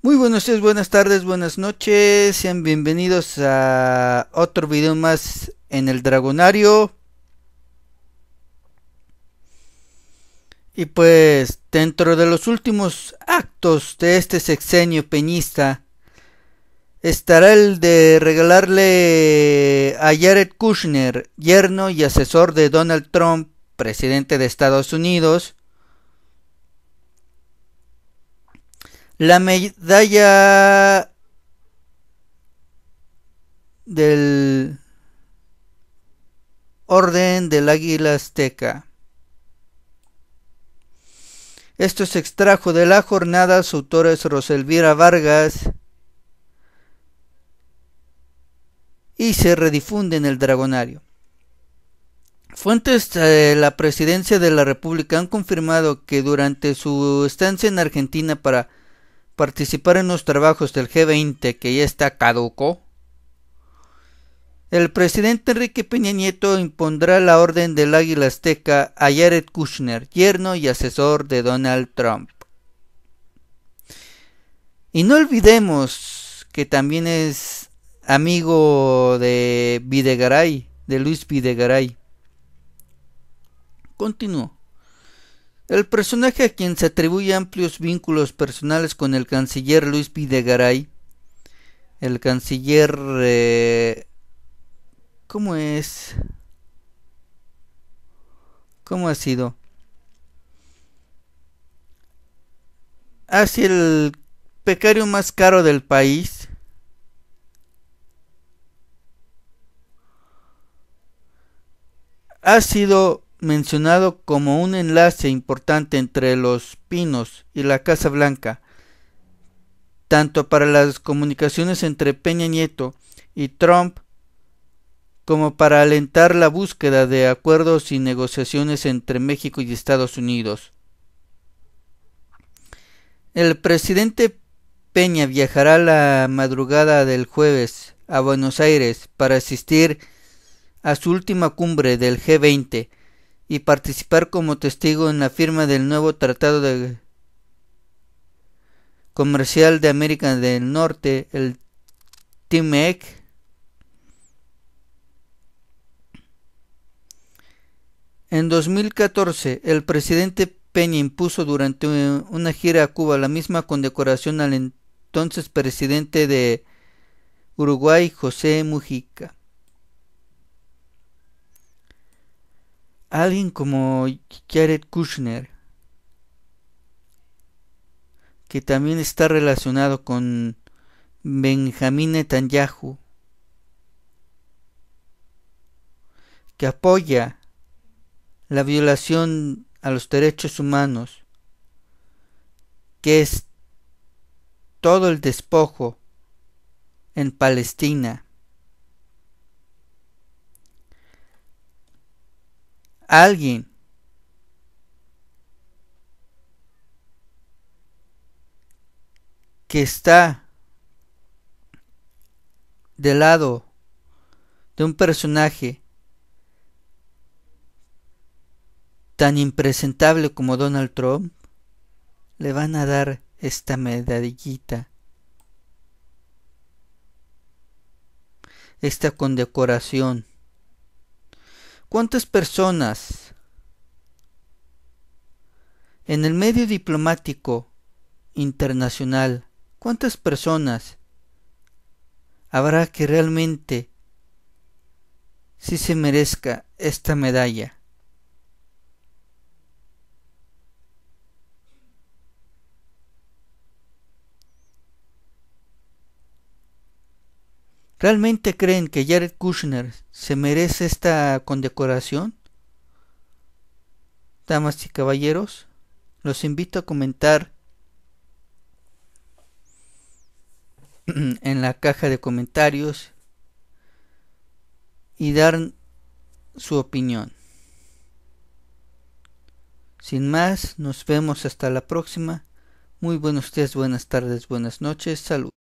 Muy buenos días, buenas tardes, buenas noches. Sean bienvenidos a otro video más en el Dragonario. Y pues dentro de los últimos actos de este sexenio peñista estará el de regalarle a Jared Kushner, yerno y asesor de Donald Trump, presidente de Estados Unidos, La medalla del Orden del Águila Azteca. Esto se extrajo de la jornada. Su autor Roselvira Vargas. Y se redifunde en el Dragonario. Fuentes de la Presidencia de la República han confirmado que durante su estancia en Argentina para participar en los trabajos del G20 que ya está caduco, el presidente Enrique Peña Nieto impondrá la orden del águila azteca a Jared Kushner, yerno y asesor de Donald Trump. Y no olvidemos que también es amigo de Videgaray, de Luis Videgaray. Continúo. El personaje a quien se atribuye amplios vínculos personales con el canciller Luis Videgaray, el canciller... Eh, ¿Cómo es? ¿Cómo ha sido? sido el pecario más caro del país. Ha sido mencionado como un enlace importante entre los pinos y la Casa Blanca, tanto para las comunicaciones entre Peña Nieto y Trump como para alentar la búsqueda de acuerdos y negociaciones entre México y Estados Unidos. El presidente Peña viajará la madrugada del jueves a Buenos Aires para asistir a su última cumbre del G20 y participar como testigo en la firma del nuevo Tratado de Comercial de América del Norte, el TIMEC, En 2014, el presidente Peña impuso durante una gira a Cuba la misma condecoración al entonces presidente de Uruguay, José Mujica. alguien como Jared Kushner, que también está relacionado con Benjamín Netanyahu, que apoya la violación a los derechos humanos, que es todo el despojo en Palestina. alguien que está del lado de un personaje tan impresentable como Donald Trump, le van a dar esta medallita, esta condecoración. ¿Cuántas personas en el medio diplomático internacional, cuántas personas habrá que realmente si se merezca esta medalla? ¿Realmente creen que Jared Kushner se merece esta condecoración? Damas y caballeros, los invito a comentar en la caja de comentarios y dar su opinión. Sin más, nos vemos hasta la próxima. Muy buenos días, buenas tardes, buenas noches, salud.